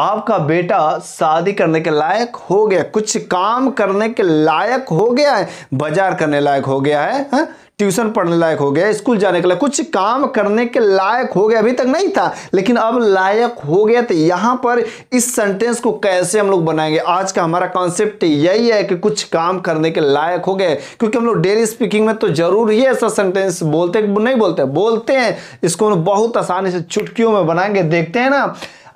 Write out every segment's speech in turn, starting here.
आपका बेटा शादी करने के लायक हो गया कुछ काम करने के लायक हो गया है बाजार करने लायक हो गया है, हा? ट्यूशन पढ़ने लायक हो गया स्कूल जाने के लिए कुछ काम करने के लायक हो गया अभी तक नहीं था लेकिन अब लायक हो गया तो यहाँ पर इस सेंटेंस को कैसे हम लोग बनाएंगे आज का हमारा कॉन्सेप्ट यही है कि कुछ काम करने के लायक हो गए क्योंकि हम लोग डेली स्पीकिंग में तो जरूर ही ऐसा सेंटेंस बोलते नहीं बोलते बोलते हैं इसको हम बहुत आसानी से चुटकियों में बनाएंगे देखते हैं ना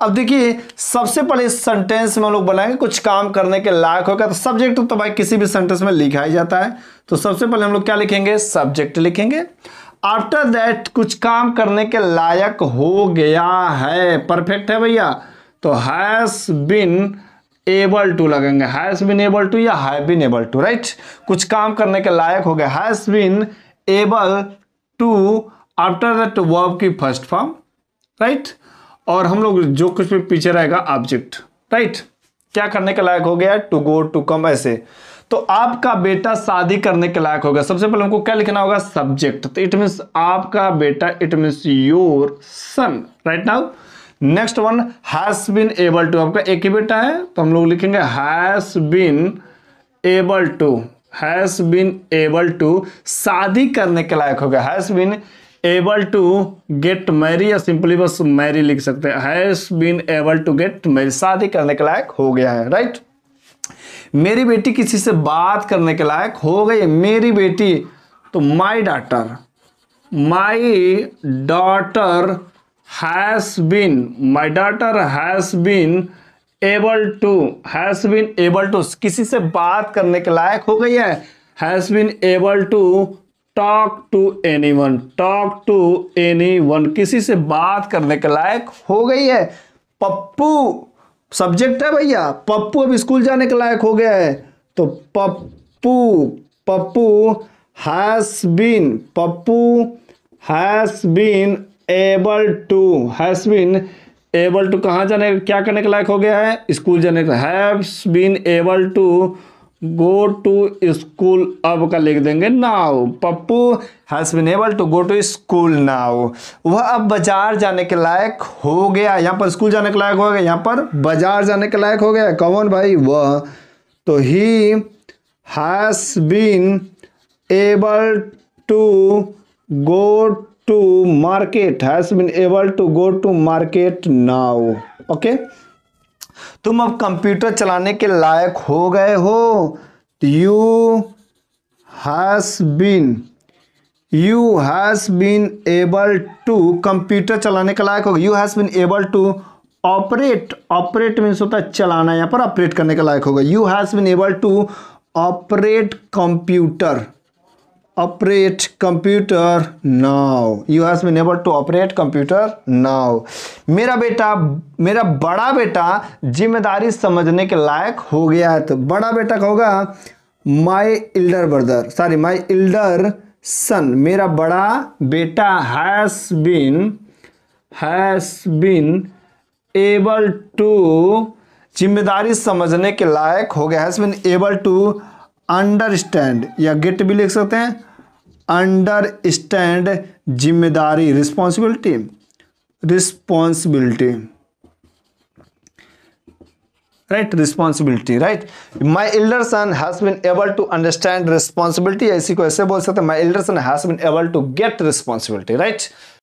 अब देखिए सबसे पहले सेंटेंस में हम लोग बनाएंगे कुछ काम करने के लायक होगा तो सब्जेक्ट तो भाई किसी भी सेंटेंस में लिखा ही जाता है तो सबसे पहले हम लोग क्या लिखेंगे सब्जेक्ट लिखेंगे आफ्टर दैट कुछ काम करने के लायक हो गया है परफेक्ट है भैया तो हैस बिन एबल टू लगेंगे हैस बिन एबल टू या have been able to right कुछ काम करने के लायक हो गया has been able to after that verb की फर्स्ट फॉर्म राइट right? और हम लोग जो कुछ भी पीछे रहेगा ऑब्जेक्ट राइट क्या करने के लायक हो गया टू गो टू कम ऐसे तो आपका बेटा शादी करने के लायक होगा सबसे पहले हमको क्या लिखना होगा सब्जेक्ट तो इट मीन आपका बेटा it mean your son right now next one has been able to आपका एक ही बेटा है तो हम लोग लिखेंगे has been able to has been able to शादी करने के लायक होगा has been able to get marry या सिंपली बस मैरी लिख सकते हैं been able to get marry शादी करने के लायक हो गया है राइट मेरी बेटी किसी से बात करने के लायक हो गई मेरी बेटी तो my daughter my daughter has been my daughter has been able to has been able to किसी से बात करने के लायक हो गई है has been able to talk to anyone talk to anyone किसी से बात करने के लायक हो गई है पप्पू सब्जेक्ट है भैया पप्पू अब स्कूल जाने के लायक हो गया है तो Pappu Pappu has been Pappu has been able to has been able to कहाँ जाने क्या करने के लायक हो गया है स्कूल जाने का have been able to go to school अब का लिख देंगे now Pappu has been able to go to school now वह अब बाजार जाने के लायक हो गया यहाँ पर स्कूल जाने के लायक हो गया यहाँ पर बाजार जाने के लायक हो गया कौन भाई वह तो ही has been able to go to market has been able to go to market now okay तुम अब कंप्यूटर चलाने के लायक हो गए हो you has been you has been able to computer चलाने के लायक हो गए you has been able to operate operate means होता है चलाना यहाँ पर ऑपरेट करने के लायक होगा you has been able to operate computer operate computer now you has been able to operate computer now मेरा बेटा मेरा बड़ा बेटा जिम्मेदारी समझने के लायक हो गया है तो बड़ा बेटा का होगा my elder brother sorry my elder son मेरा बड़ा बेटा has been has been able to जिम्मेदारी समझने के लायक हो गया has been able to understand या गेट भी लिख सकते हैं अंडरस्टैंड जिम्मेदारी responsibility responsibility right responsibility right my elder son has been able to understand responsibility ऐसी को ऐसे बोल सकते हैं my elder son has been able to get responsibility right